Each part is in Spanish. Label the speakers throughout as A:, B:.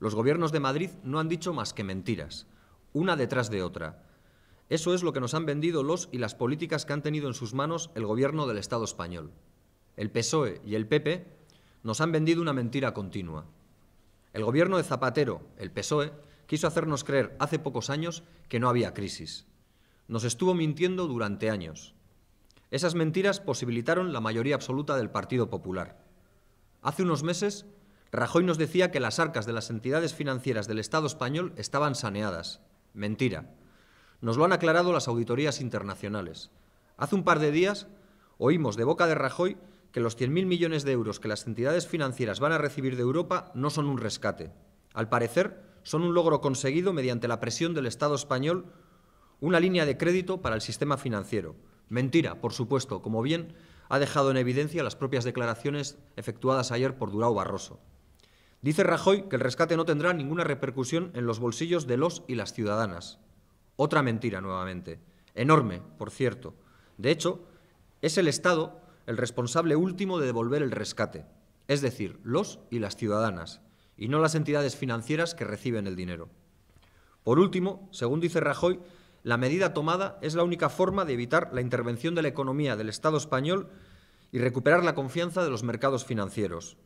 A: Los gobiernos de Madrid no han dicho más que mentiras, una detrás de otra. Eso es lo que nos han vendido los y las políticas que han tenido en sus manos el gobierno del Estado español. El PSOE y el PP nos han vendido una mentira continua. El gobierno de Zapatero, el PSOE, quiso hacernos creer hace pocos años que no había crisis. Nos estuvo mintiendo durante años. Esas mentiras posibilitaron la mayoría absoluta del Partido Popular. Hace unos meses Rajoy nos decía que las arcas de las entidades financieras del Estado español estaban saneadas. Mentira. Nos lo han aclarado las auditorías internacionales. Hace un par de días oímos de boca de Rajoy que los 100.000 millones de euros que las entidades financieras van a recibir de Europa no son un rescate. Al parecer, son un logro conseguido mediante la presión del Estado español una línea de crédito para el sistema financiero. Mentira, por supuesto, como bien ha dejado en evidencia las propias declaraciones efectuadas ayer por Durao Barroso. Dice Rajoy que el rescate no tendrá ninguna repercusión en los bolsillos de los y las ciudadanas. Otra mentira nuevamente. Enorme, por cierto. De hecho, es el Estado el responsable último de devolver el rescate, es decir, los y las ciudadanas, y no las entidades financieras que reciben el dinero. Por último, según dice Rajoy, la medida tomada es la única forma de evitar la intervención de la economía del Estado español y recuperar la confianza de los mercados financieros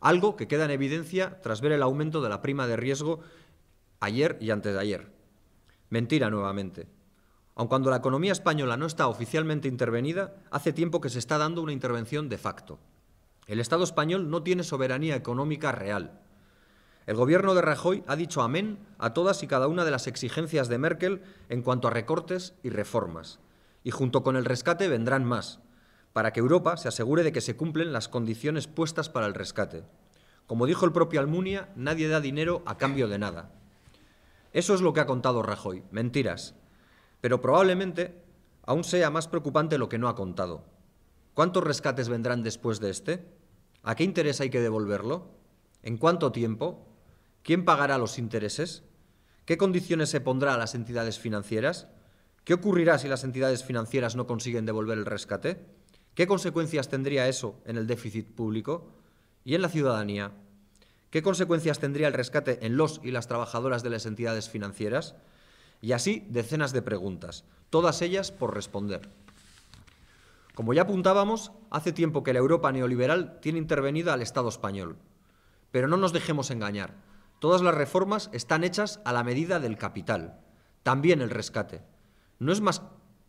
A: algo que queda en evidencia tras ver el aumento de la prima de riesgo ayer y antes de ayer. Mentira nuevamente. Aun cuando la economía española no está oficialmente intervenida, hace tiempo que se está dando una intervención de facto. El Estado español no tiene soberanía económica real. El gobierno de Rajoy ha dicho amén a todas y cada una de las exigencias de Merkel en cuanto a recortes y reformas. Y junto con el rescate vendrán más, para que Europa se asegure de que se cumplen las condiciones puestas para el rescate. Como dijo el propio Almunia, nadie da dinero a cambio de nada. Eso es lo que ha contado Rajoy, mentiras. Pero probablemente aún sea más preocupante lo que no ha contado. ¿Cuántos rescates vendrán después de este? ¿A qué interés hay que devolverlo? ¿En cuánto tiempo? ¿Quién pagará los intereses? ¿Qué condiciones se pondrá a las entidades financieras? ¿Qué ocurrirá si las entidades financieras no consiguen devolver el rescate? ¿Qué consecuencias tendría eso en el déficit público y en la ciudadanía? ¿Qué consecuencias tendría el rescate en los y las trabajadoras de las entidades financieras? Y así decenas de preguntas, todas ellas por responder. Como ya apuntábamos, hace tiempo que la Europa neoliberal tiene intervenido al Estado español. Pero no nos dejemos engañar. Todas las reformas están hechas a la medida del capital, también el rescate. No es más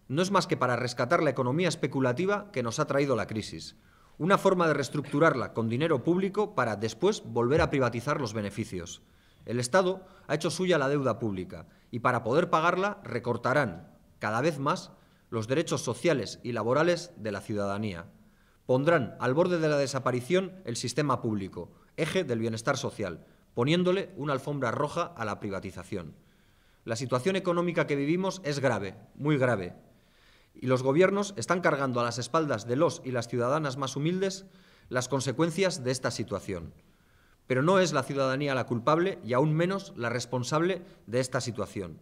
A: no es más que para rescatar la economía especulativa que nos ha traído la crisis. Una forma de reestructurarla con dinero público para después volver a privatizar los beneficios. El Estado ha hecho suya la deuda pública y para poder pagarla recortarán, cada vez más, los derechos sociales y laborales de la ciudadanía. Pondrán al borde de la desaparición el sistema público, eje del bienestar social, poniéndole una alfombra roja a la privatización. La situación económica que vivimos es grave, muy grave, y los gobiernos están cargando a las espaldas de los y las ciudadanas más humildes las consecuencias de esta situación. Pero no es la ciudadanía la culpable y aún menos la responsable de esta situación.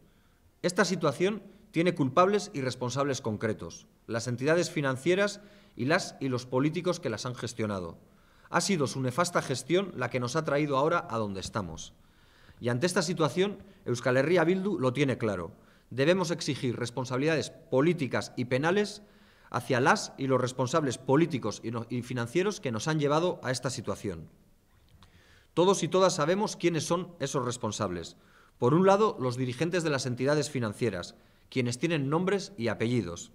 A: Esta situación tiene culpables y responsables concretos, las entidades financieras y las y los políticos que las han gestionado. Ha sido su nefasta gestión la que nos ha traído ahora a donde estamos. Y ante esta situación, Euskal Herria Bildu lo tiene claro debemos exigir responsabilidades políticas y penales hacia las y los responsables políticos y, financieros que nos han llevado a esta situación. Todos y todas sabemos quiénes son esos responsables. Por un lado, los dirigentes de las entidades financieras, quienes tienen nombres y apellidos.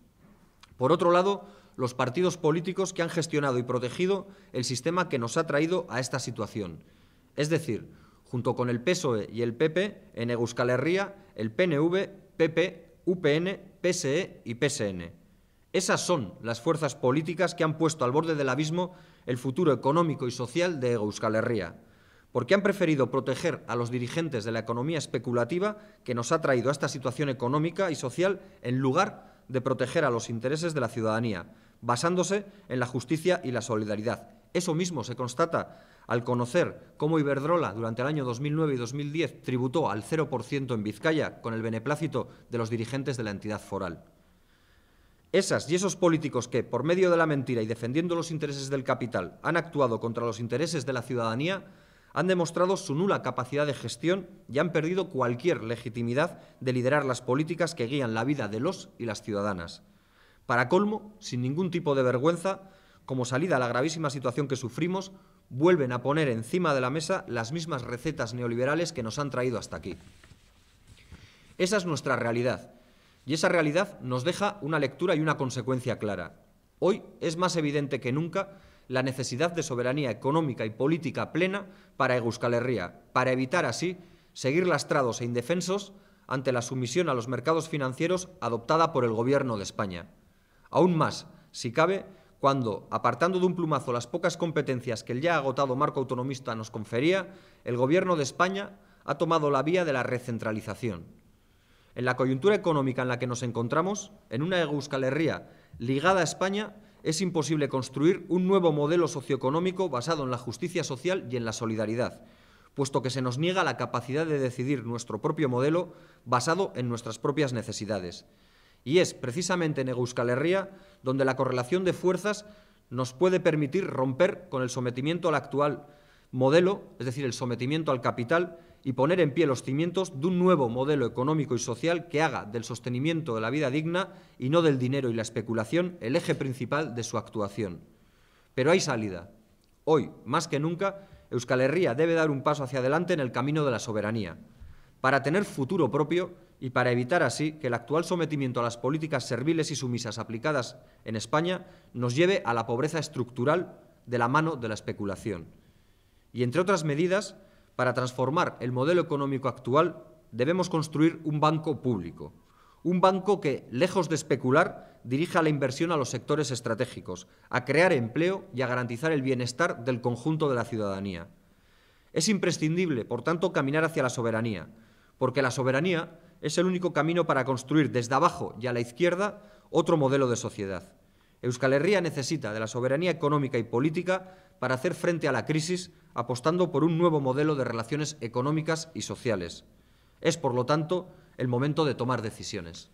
A: Por otro lado, los partidos políticos que han gestionado y protegido el sistema que nos ha traído a esta situación. Es decir, junto con el PSOE y el PP, en Euskal Herria, el PNV PP, UPN, PSE y PSN. Esas son las fuerzas políticas que han puesto al borde del abismo el futuro económico y social de Euskal Herria, porque han preferido proteger a los dirigentes de la economía especulativa que nos ha traído a esta situación económica y social en lugar de proteger a los intereses de la ciudadanía, basándose en la justicia y la solidaridad, eso mismo se constata al conocer cómo Iberdrola durante el año 2009 y 2010 tributó al 0% en Vizcaya con el beneplácito de los dirigentes de la entidad foral. Esas y esos políticos que, por medio de la mentira y defendiendo los intereses del capital, han actuado contra los intereses de la ciudadanía, han demostrado su nula capacidad de gestión y han perdido cualquier legitimidad de liderar las políticas que guían la vida de los y las ciudadanas. Para colmo, sin ningún tipo de vergüenza, como salida a la gravísima situación que sufrimos, vuelven a poner encima de la mesa las mismas recetas neoliberales que nos han traído hasta aquí. Esa es nuestra realidad, y esa realidad nos deja una lectura y una consecuencia clara. Hoy es más evidente que nunca la necesidad de soberanía económica y política plena para Euskal Herria, para evitar así seguir lastrados e indefensos ante la sumisión a los mercados financieros adoptada por el Gobierno de España. Aún más, si cabe, cuando, apartando de un plumazo las pocas competencias que el ya agotado marco autonomista nos confería, el Gobierno de España ha tomado la vía de la recentralización. En la coyuntura económica en la que nos encontramos, en una Euskal ligada a España, es imposible construir un nuevo modelo socioeconómico basado en la justicia social y en la solidaridad, puesto que se nos niega la capacidad de decidir nuestro propio modelo basado en nuestras propias necesidades. Y es precisamente en Euskal Herria donde la correlación de fuerzas nos puede permitir romper con el sometimiento al actual modelo, es decir, el sometimiento al capital, y poner en pie los cimientos de un nuevo modelo económico y social que haga del sostenimiento de la vida digna y no del dinero y la especulación el eje principal de su actuación. Pero hay salida. Hoy, más que nunca, Euskal Herria debe dar un paso hacia adelante en el camino de la soberanía. Para tener futuro propio, y para evitar así que el actual sometimiento a las políticas serviles y sumisas aplicadas en España nos lleve a la pobreza estructural de la mano de la especulación. Y entre otras medidas, para transformar el modelo económico actual debemos construir un banco público, un banco que, lejos de especular, dirija la inversión a los sectores estratégicos, a crear empleo y a garantizar el bienestar del conjunto de la ciudadanía. Es imprescindible, por tanto, caminar hacia la soberanía, porque la soberanía es el único camino para construir desde abajo y a la izquierda otro modelo de sociedad. Euskal Herria necesita de la soberanía económica y política para hacer frente a la crisis apostando por un nuevo modelo de relaciones económicas y sociales. Es, por lo tanto, el momento de tomar decisiones.